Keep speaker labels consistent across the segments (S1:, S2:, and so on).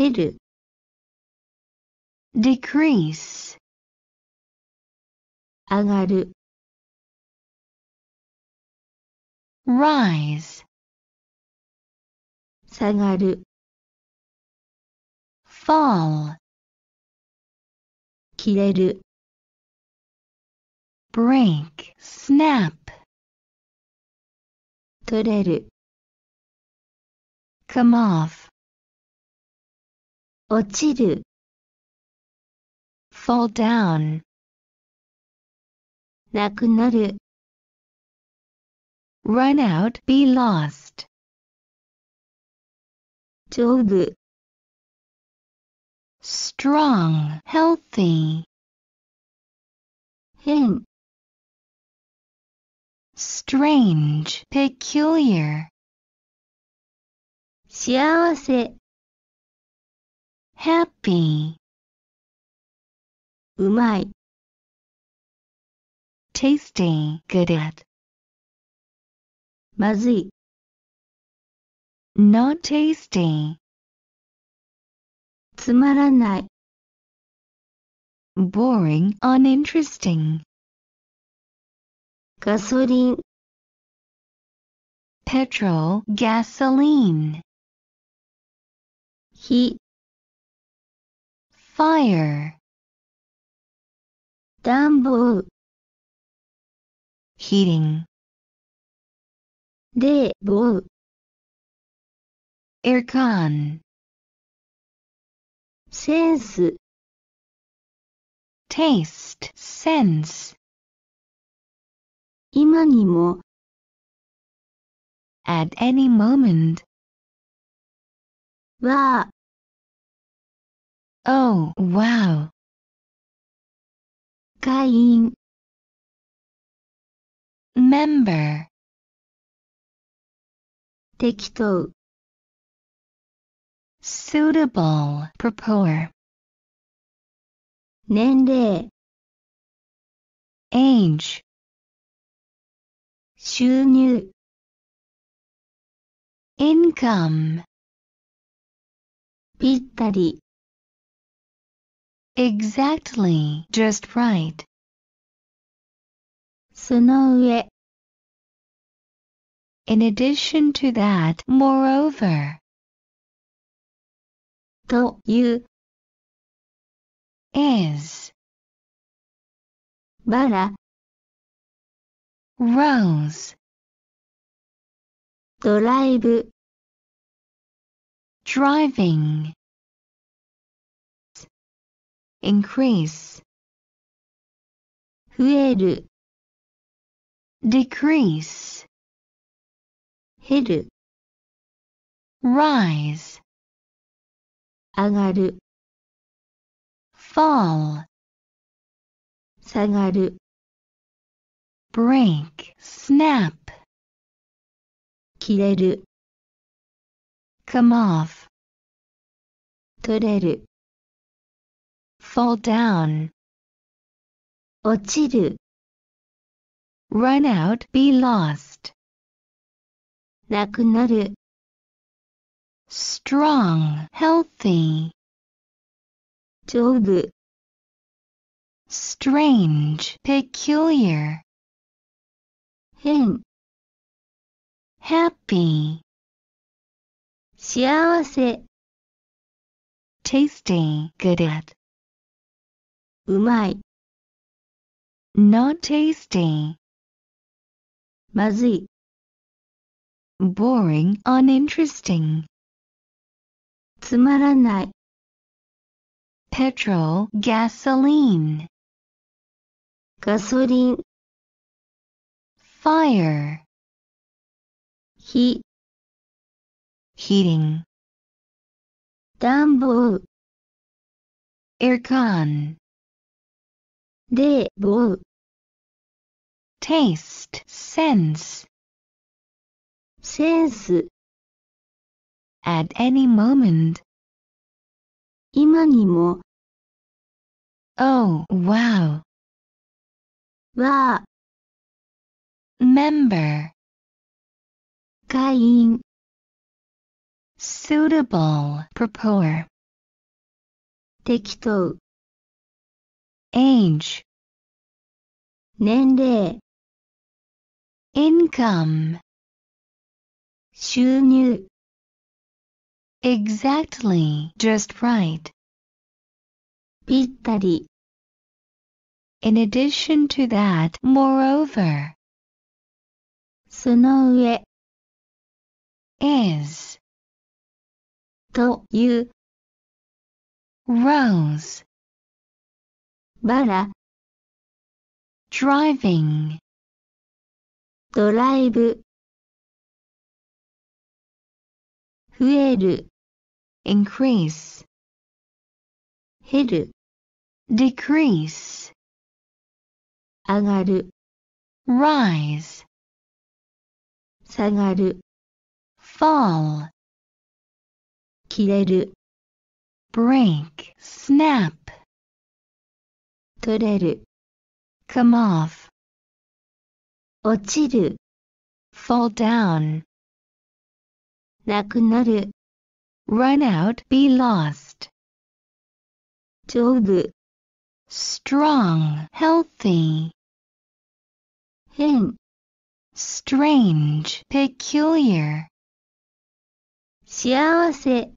S1: 減る decrease 上がる rise 下がる fall 切れる break snap 取れる come off 落ちる fall down なくなる run out be lost 丈夫 strong healthy 変 strange peculiar 幸せ happy Umai. tasty good at Mazi. not tasty Tsumaranai. boring uninteresting Gasoline. petrol gasoline Heat fire. Dambu. Heating. Debu. Aircon. Sense. Taste. Sense. 今にも at any moment. は Oh, wow. 会員 member 適当 suitable propor Nende. age 収入 income ぴったり Exactly, just right. その上 In addition to that, moreover. という is バラ rose ドライブ driving increase 増える decrease 減る rise 上がる fall 下がる break snap 切れる come off 取れる fall down 落ちる run out, be lost なくなる strong, healthy 丈夫 strange, peculiar 変 happy 幸せ tasty, good at うまい。not tasty. まずい。boring, uninteresting. つまらない。petrol, gasoline. ガソリン。fire. 火。heating. 暖房。aircon. でぼう taste, sense, sense, at any moment, imanimo, oh wow, wa, member, kain, suitable, proper, 適当 age 年齢 income 収入 exactly just right ぴったり in addition to that moreover その上 is という rose バラ driving Drive. ドライブ増える increase 減る decrease 上がる rise 下がる fall 切れる break snap 取れる come off 落ちる fall down なくなる run out be lost 丈夫 strong healthy 変 strange peculiar 幸せ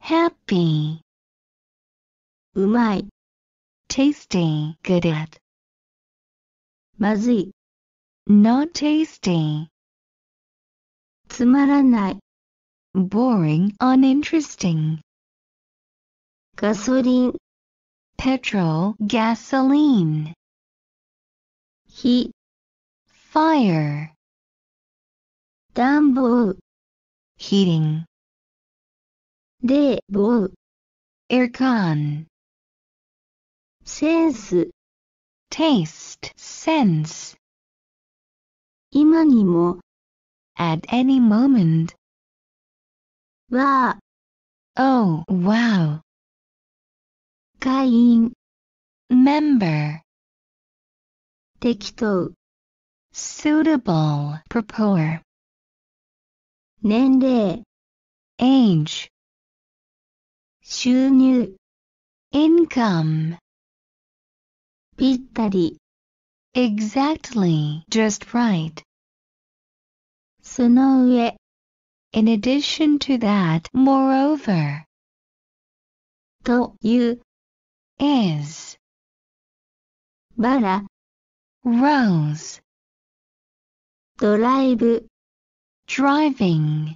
S1: happy うまい tasty, good at. not tasty. boring, uninteresting. gasoline, petrol, gasoline. heat, fire, heating, debo, aircon sense, taste, sense. 今にも at any moment. は oh wow. 会員 member. 適当 suitable proper. 年齢 age. 収入 income. ぴったり exactly, just right. その上 in addition to that, moreover. という is バラ rose ドライブ driving